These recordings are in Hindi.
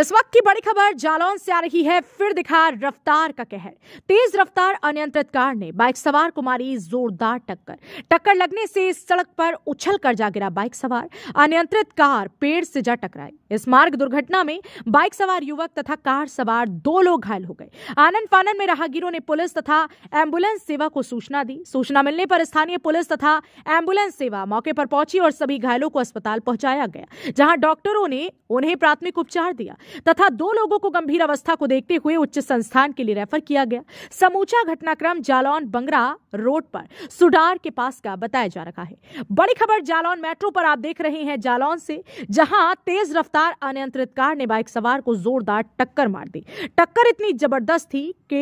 इस वक्त की बड़ी खबर जालौन से आ रही है फिर दिखा रफ्तार का कहर तेज रफ्तार अनियंत्रित कार ने बाइक सवार को मारी जोरदार टक्कर टक्कर लगने से सड़क पर उछल कर जा गिरा बाइक सवार अनियंत्रित कार पेड़ से जा टकराई इस मार्ग दुर्घटना में बाइक सवार युवक तथा कार सवार दो लोग घायल हो गए आनंद फानंद में राहगीरों ने पुलिस तथा एम्बुलेंस सेवा को सूचना दी सूचना मिलने पर स्थानीय पुलिस तथा एम्बुलेंस सेवा मौके पर पहुंची और सभी घायलों को अस्पताल पहुंचाया गया जहां डॉक्टरों ने उन्हें प्राथमिक उपचार दिया तथा दो लोगों को गंभीर अवस्था को देखते हुए उच्च संस्थान के लिए रेफर किया गया समूचा घटनाक्रम जालौन बंगरा रोड पर सुडार के पास का बताया जा रहा है बड़ी खबर जालौन मेट्रो पर आप देख रहे हैं जालौन से जहां तेज रफ्तार कार अनियंत्रित कार ने बाइक सवार को जोरदार टक्कर मार दी टक्कर इतनी जबरदस्त थी कि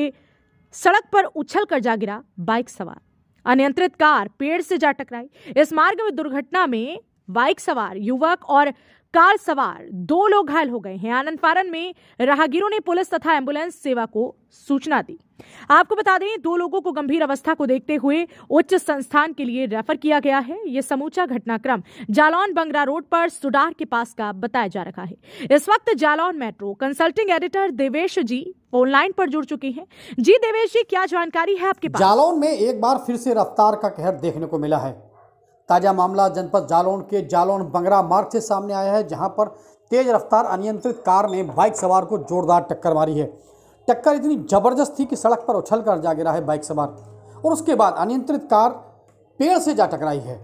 सड़क पर उछल कर जा गिरा बाइक सवार अनियंत्रित कार पेड़ से जा टकराई इस मार्ग में दुर्घटना में बाइक सवार युवक और कार सवार दो लोग घायल हो गए हैं आनंद फारन में राहगीरों ने पुलिस तथा एम्बुलेंस सेवा को सूचना दी आपको बता दें दो लोगों को गंभीर अवस्था को देखते हुए उच्च संस्थान के लिए रेफर किया गया है यह समूचा घटनाक्रम जालौन बंगरा रोड पर सुडार के पास का बताया जा रहा है इस वक्त Jalaun metro consulting editor Devesh ji online पर जुड़ चुके हैं जी देवेश जी क्या जानकारी है आपके पास जालौन में एक बार फिर से रफ्तार का कहर देखने को मिला है ताज़ा मामला जनपद जालौन के जालौन बंगरा मार्ग से सामने आया है जहां पर तेज़ रफ्तार अनियंत्रित कार ने बाइक सवार को जोरदार टक्कर मारी है टक्कर इतनी ज़बरदस्त थी कि सड़क पर उछल कर जा गिरा है बाइक सवार और उसके बाद अनियंत्रित कार पेड़ से जा टकराई है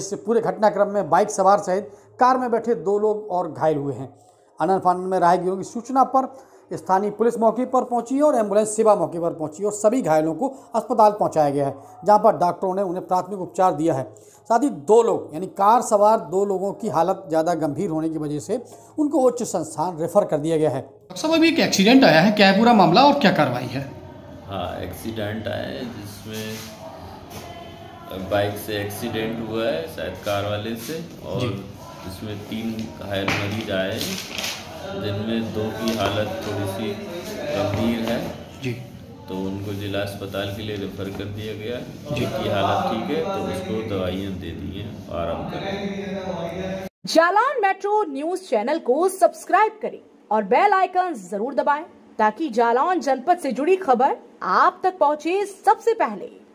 इस पूरे घटनाक्रम में बाइक सवार सहित कार में बैठे दो लोग और घायल हुए हैं अनन फानन में राहगीरों की सूचना पर स्थानीय पुलिस मौके पर पहुंची और एम्बुलेंस सेवा मौके पर पहुंची और सभी घायलों को अस्पताल पहुंचाया गया है जहां पर डॉक्टरों ने उन्हें प्राथमिक उपचार दिया है साथ ही दो लोग यानी कार सवार दो लोगों की हालत ज़्यादा गंभीर होने की वजह से उनको उच्च संस्थान रेफर कर दिया गया है सब अभी एक एक्सीडेंट आया है क्या है पूरा मामला और क्या कार्रवाई है हाँ एक्सीडेंट आया है जिसमें बाइक से एक्सीडेंट हुआ है शायद कार वाले से और इसमें तीन घायल मरीज आए जिनमें दो की हालत थोड़ी सी गंभीर है जी तो उनको जिला अस्पताल के लिए रेफर कर दिया गया जिनकी हालत ठीक है तो उसको दवाइयाँ दे दी हैं आराम करें जालान मेट्रो न्यूज चैनल को सब्सक्राइब करें और बेल आइकन जरूर दबाएं ताकि जालौन जनपद से जुड़ी खबर आप तक पहुंचे सबसे पहले